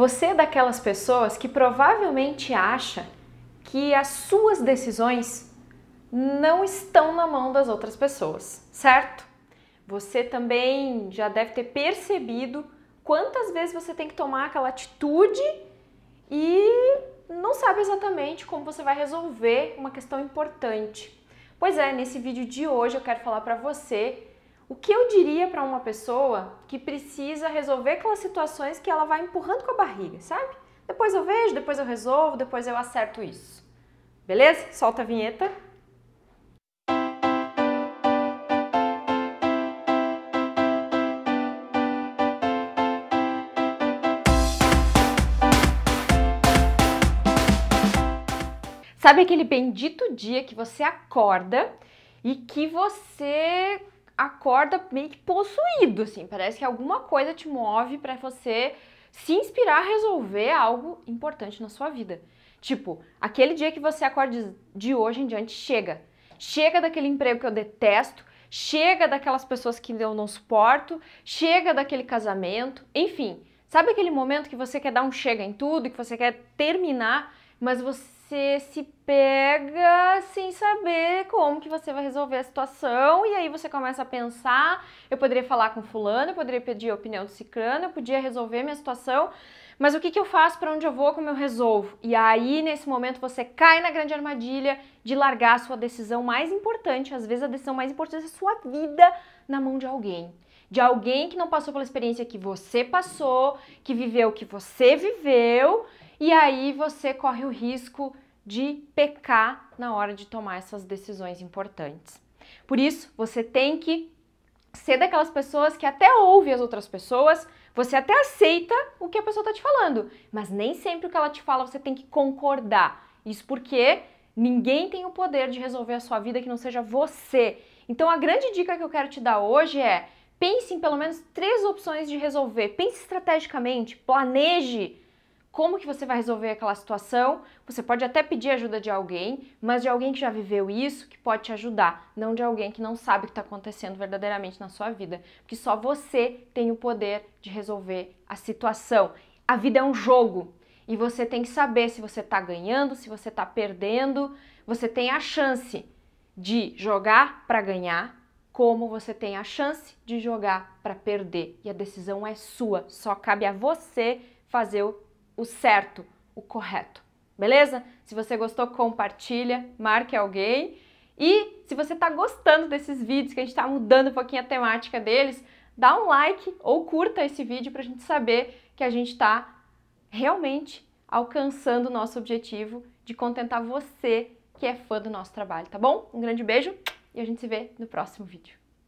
Você é daquelas pessoas que provavelmente acha que as suas decisões não estão na mão das outras pessoas, certo? Você também já deve ter percebido quantas vezes você tem que tomar aquela atitude e não sabe exatamente como você vai resolver uma questão importante. Pois é, nesse vídeo de hoje eu quero falar para você o que eu diria para uma pessoa que precisa resolver aquelas situações que ela vai empurrando com a barriga, sabe? Depois eu vejo, depois eu resolvo, depois eu acerto isso. Beleza? Solta a vinheta. Sabe aquele bendito dia que você acorda e que você acorda meio que possuído, assim. Parece que alguma coisa te move para você se inspirar a resolver algo importante na sua vida. Tipo, aquele dia que você acorda de hoje em diante, chega. Chega daquele emprego que eu detesto, chega daquelas pessoas que eu não suporto, chega daquele casamento, enfim. Sabe aquele momento que você quer dar um chega em tudo, que você quer terminar, mas você você se pega sem saber como que você vai resolver a situação e aí você começa a pensar, eu poderia falar com fulano, eu poderia pedir a opinião do ciclano, eu podia resolver minha situação, mas o que, que eu faço, para onde eu vou, como eu resolvo? E aí, nesse momento, você cai na grande armadilha de largar a sua decisão mais importante, às vezes a decisão mais importante é sua vida, na mão de alguém de alguém que não passou pela experiência que você passou, que viveu o que você viveu e aí você corre o risco de pecar na hora de tomar essas decisões importantes. Por isso, você tem que ser daquelas pessoas que até ouve as outras pessoas, você até aceita o que a pessoa está te falando, mas nem sempre o que ela te fala você tem que concordar. Isso porque ninguém tem o poder de resolver a sua vida que não seja você. Então a grande dica que eu quero te dar hoje é pense em pelo menos três opções de resolver. Pense estrategicamente, planeje como que você vai resolver aquela situação. Você pode até pedir ajuda de alguém, mas de alguém que já viveu isso, que pode te ajudar, não de alguém que não sabe o que está acontecendo verdadeiramente na sua vida. Porque só você tem o poder de resolver a situação. A vida é um jogo e você tem que saber se você está ganhando, se você está perdendo. Você tem a chance de jogar para ganhar, como você tem a chance de jogar para perder. E a decisão é sua, só cabe a você fazer o o certo, o correto. Beleza? Se você gostou, compartilha, marque alguém. E se você está gostando desses vídeos, que a gente está mudando um pouquinho a temática deles, dá um like ou curta esse vídeo para a gente saber que a gente está realmente alcançando o nosso objetivo de contentar você que é fã do nosso trabalho, tá bom? Um grande beijo e a gente se vê no próximo vídeo.